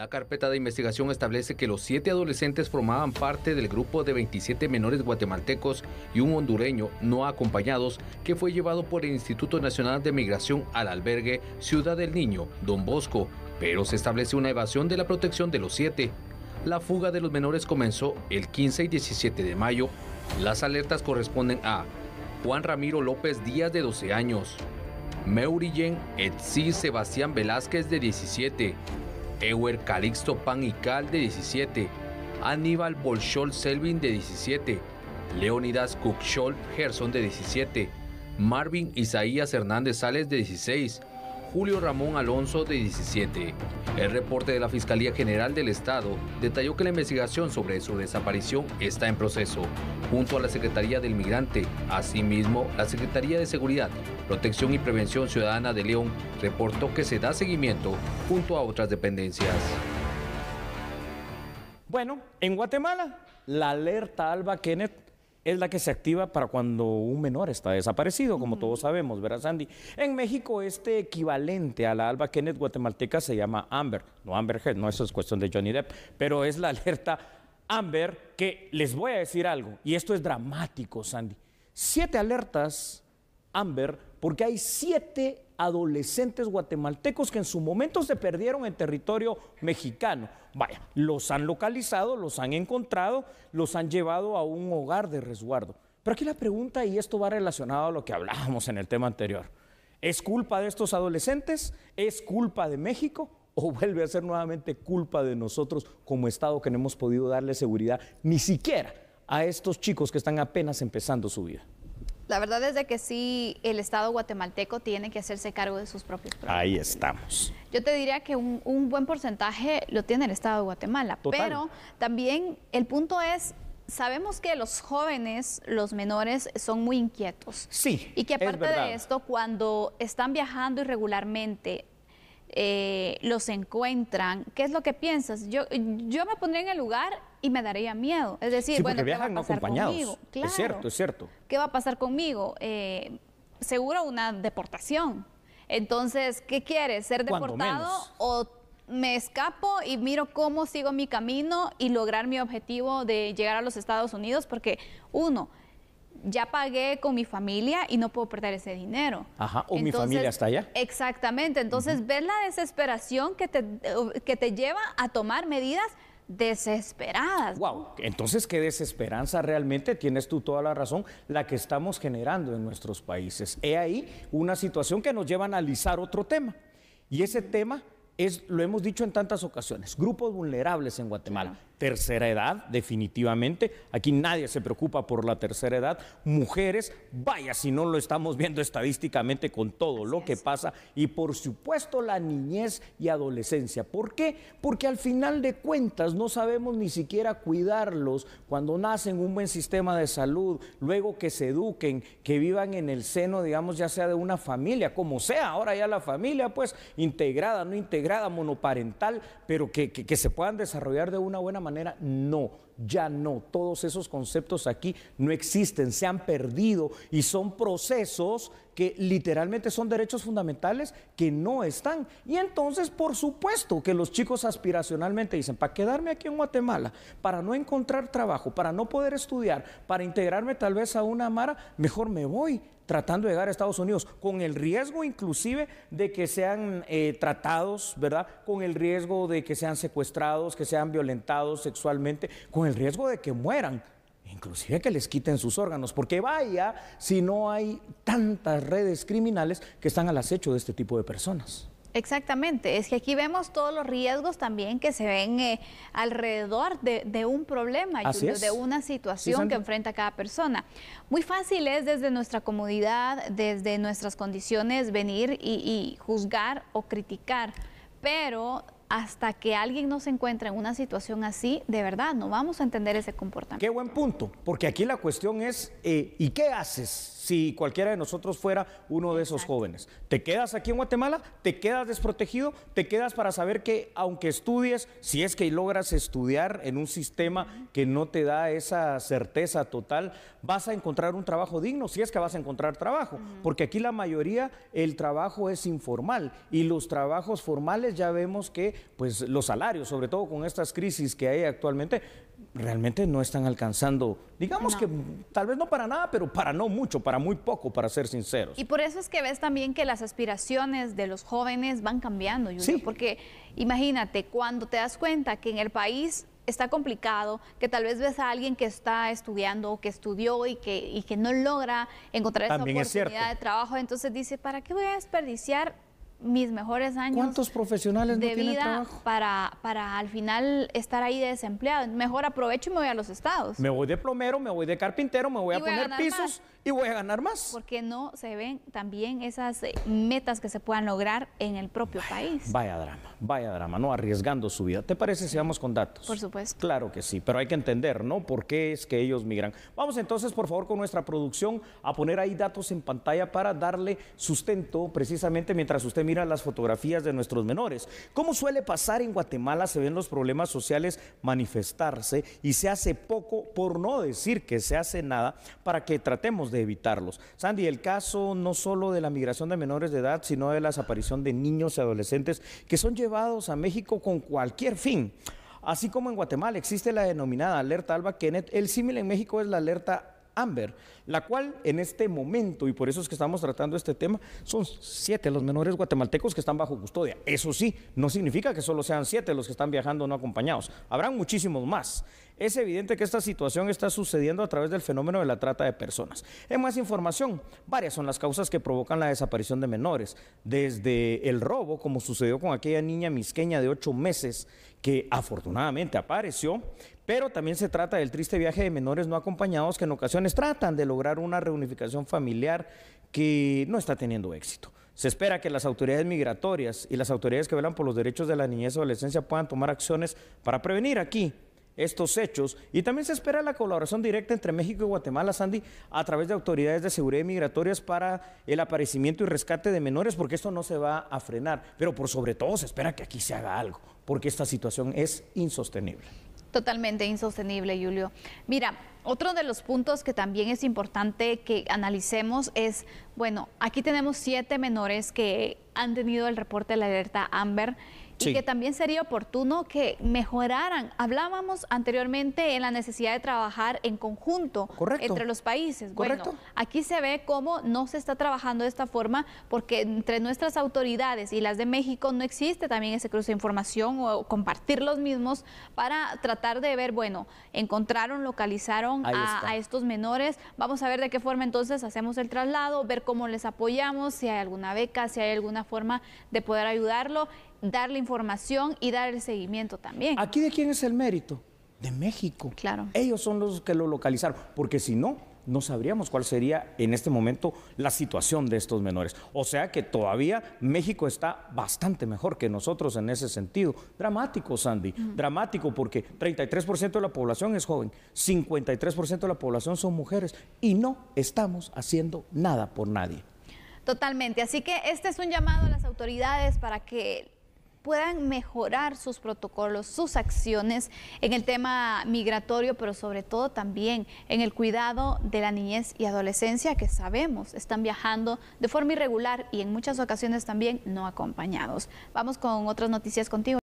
La carpeta de investigación establece que los siete adolescentes formaban parte del grupo de 27 menores guatemaltecos y un hondureño no acompañados que fue llevado por el Instituto Nacional de Migración al albergue Ciudad del Niño, Don Bosco, pero se establece una evasión de la protección de los siete. La fuga de los menores comenzó el 15 y 17 de mayo. Las alertas corresponden a Juan Ramiro López Díaz de 12 años, Meuriyen Etsy Sebastián Velázquez de 17, Ewer Calixto Pan y Cal de 17, Aníbal Bolshol Selvin de 17, Leonidas Cookshol Gerson de 17, Marvin Isaías Hernández Sales de 16, Julio Ramón Alonso, de 17. El reporte de la Fiscalía General del Estado detalló que la investigación sobre su desaparición está en proceso, junto a la Secretaría del Migrante. Asimismo, la Secretaría de Seguridad, Protección y Prevención Ciudadana de León reportó que se da seguimiento junto a otras dependencias. Bueno, en Guatemala, la alerta Alba Kenneth es la que se activa para cuando un menor está desaparecido, como todos sabemos, ¿verdad, Sandy? En México, este equivalente a la Alba Kenneth guatemalteca se llama Amber, no Amber no eso es cuestión de Johnny Depp, pero es la alerta Amber que les voy a decir algo, y esto es dramático, Sandy. Siete alertas Amber, porque hay siete adolescentes guatemaltecos que en su momento se perdieron en territorio mexicano. Vaya, los han localizado, los han encontrado, los han llevado a un hogar de resguardo. Pero aquí la pregunta, y esto va relacionado a lo que hablábamos en el tema anterior, ¿es culpa de estos adolescentes? ¿Es culpa de México? ¿O vuelve a ser nuevamente culpa de nosotros como Estado que no hemos podido darle seguridad ni siquiera a estos chicos que están apenas empezando su vida? La verdad es que sí, el Estado guatemalteco tiene que hacerse cargo de sus propios problemas. Ahí estamos. Yo te diría que un, buen porcentaje lo tiene el Estado de Guatemala, pero también el punto es sabemos que los jóvenes, los menores, son muy inquietos. Sí. Y que aparte de esto, cuando están viajando irregularmente, eh, los encuentran. ¿Qué es lo que piensas? Yo, yo me pondría en el lugar y me daría miedo. Es decir, bueno, ¿qué va a pasar conmigo? Claro. Es cierto, es cierto. ¿Qué va a pasar conmigo? Eh, seguro una deportación. Entonces, ¿qué quieres? ¿Ser deportado o me escapo y miro cómo sigo mi camino y lograr mi objetivo de llegar a los Estados Unidos? Porque uno, ya pagué con mi familia y no puedo perder ese dinero. Ajá, o mi familia está allá. Exactamente, entonces ves la desesperación que te, que te lleva a tomar medidas desesperadas. Wow, entonces qué desesperanza realmente, tienes tú toda la razón, la que estamos generando en nuestros países. He ahí una situación que nos lleva a analizar otro tema. Y ese tema es, lo hemos dicho en tantas ocasiones, grupos vulnerables en Guatemala tercera edad, definitivamente. Aquí nadie se preocupa por la tercera edad. Mujeres, vaya, si no lo estamos viendo estadísticamente con todo lo que pasa. Y por supuesto la niñez y adolescencia. ¿Por qué? Porque al final de cuentas no sabemos ni siquiera cuidarlos cuando nacen un buen sistema de salud, luego que se eduquen, que vivan en el seno, digamos, ya sea de una familia, como sea. Ahora ya la familia, pues, integrada, no integrada, monoparental, pero que se puedan desarrollar de una buena manera manera, no. Ya no, todos esos conceptos aquí no existen, se han perdido y son procesos que literalmente son derechos fundamentales que no están. Y entonces, por supuesto, que los chicos aspiracionalmente dicen, para quedarme aquí en Guatemala, para no encontrar trabajo, para no poder estudiar, para integrarme tal vez a una mara, mejor me voy tratando de llegar a Estados Unidos, con el riesgo inclusive de que sean eh, tratados, ¿verdad? Con el riesgo de que sean secuestrados, que sean violentados sexualmente, con riesgo de que mueran, inclusive que les quiten sus órganos, porque vaya si no hay tantas redes criminales que están al acecho de este tipo de personas. Exactamente, es que aquí vemos todos los riesgos también que se ven eh, alrededor de, un problema, de una situación que enfrenta cada persona. Muy fácil es desde nuestra comunidad desde nuestras condiciones, venir y, y juzgar o criticar, pero hasta que alguien no se encuentra en una situación así, de verdad no vamos a entender ese comportamiento. Qué buen punto, porque aquí la cuestión es, eh, ¿y qué haces si cualquiera de nosotros fuera uno de esos jóvenes? ¿Te quedas aquí en Guatemala? ¿Te quedas desprotegido? ¿Te quedas para saber que aunque estudies, si es que logras estudiar en un sistema que no te da esa certeza total, vas a encontrar un trabajo digno, si es que vas a encontrar trabajo? Porque aquí la mayoría, el trabajo es informal y los trabajos formales ya vemos que pues los salarios, sobre todo con estas crisis que hay actualmente, realmente no están alcanzando, digamos que tal vez no para nada, pero para no mucho, para muy poco, para ser sinceros. Y por eso es que ves también que las aspiraciones de los jóvenes van cambiando, porque imagínate, cuando te das cuenta que en el país está complicado, que tal vez ves a alguien que está estudiando o que estudió y que, que no logra encontrar esa oportunidad de trabajo, entonces dice, ¿para qué voy a desperdiciar mis mejores años ¿Cuántos profesionales de no vida trabajo? Para, para al final estar ahí de desempleado. Mejor aprovecho y me voy a los estados. Me voy de plomero, me voy de carpintero, me voy a poner pisos y voy a ganar más. Porque no se ven también esas eh, metas que se puedan lograr en el propio país. Vaya drama, vaya drama, ¿no? Arriesgando su vida. ¿Te parece si vamos con datos? Por supuesto. Claro que sí, pero hay que entender, ¿no? ¿Por qué es que ellos migran? Vamos entonces, por favor, con nuestra producción a poner ahí datos en pantalla para darle sustento precisamente mientras usted mira las fotografías de nuestros menores. ¿Cómo suele pasar en Guatemala? Se ven los problemas sociales manifestarse y se hace poco, por no decir que se hace nada, para que tratemos de evitarlos. Sandy, el caso no solo de la migración de menores de edad, sino de la desaparición de niños y adolescentes que son llevados a México con cualquier fin. Así como en Guatemala existe la denominada alerta Alba Kenneth, el símil en México es la alerta Amber, la cual en este momento, y por eso es que estamos tratando este tema, son siete los menores guatemaltecos que están bajo custodia. Eso sí, no significa que solo sean siete los que están viajando no acompañados. Habrán muchísimos más es evidente que esta situación está sucediendo a través del fenómeno de la trata de personas. En más información, varias son las causas que provocan la desaparición de menores, desde el robo, como sucedió con aquella niña misqueña de ocho meses que afortunadamente apareció, pero también se trata del triste viaje de menores no acompañados que en ocasiones tratan de lograr una reunificación familiar que no está teniendo éxito. Se espera que las autoridades migratorias y las autoridades que velan por los derechos de la niñez y adolescencia puedan tomar acciones para prevenir aquí estos hechos. Y también se espera la colaboración directa entre México y Guatemala, Sandy, a través de autoridades de seguridad migratorias para el aparecimiento y rescate de menores, porque esto no se va a frenar. Pero por sobre todo se espera que aquí se haga algo, porque esta situación es insostenible. Totalmente insostenible, Julio. Mira, otro de los puntos que también es importante que analicemos es, bueno, aquí tenemos siete menores que han tenido el reporte de la alerta Amber y que también sería oportuno que mejoraran. Hablábamos anteriormente en la necesidad de trabajar en conjunto entre los países. Bueno, aquí se ve cómo no se está trabajando de esta forma porque entre nuestras autoridades y las de México no existe también ese cruce de información o compartir los mismos para tratar de ver, bueno, encontraron, localizaron a, a estos menores. Vamos a ver de qué forma entonces hacemos el traslado, ver cómo les apoyamos, si hay alguna beca, si hay alguna forma de poder ayudarlo, darle información y dar el seguimiento también. ¿Aquí de quién es el mérito? De México. Claro. Ellos son los que lo localizaron, porque si no, no sabríamos cuál sería en este momento la situación de estos menores. O sea que todavía México está bastante mejor que nosotros en ese sentido. Dramático, Sandy, dramático porque 33% de la población es joven, 53% de la población son mujeres y no estamos haciendo nada por nadie. Totalmente. Así que este es un llamado a las autoridades para que puedan mejorar sus protocolos, sus acciones en el tema migratorio, pero sobre todo también en el cuidado de la niñez y adolescencia que sabemos están viajando de forma irregular y en muchas ocasiones también no acompañados. Vamos con otras noticias contigo.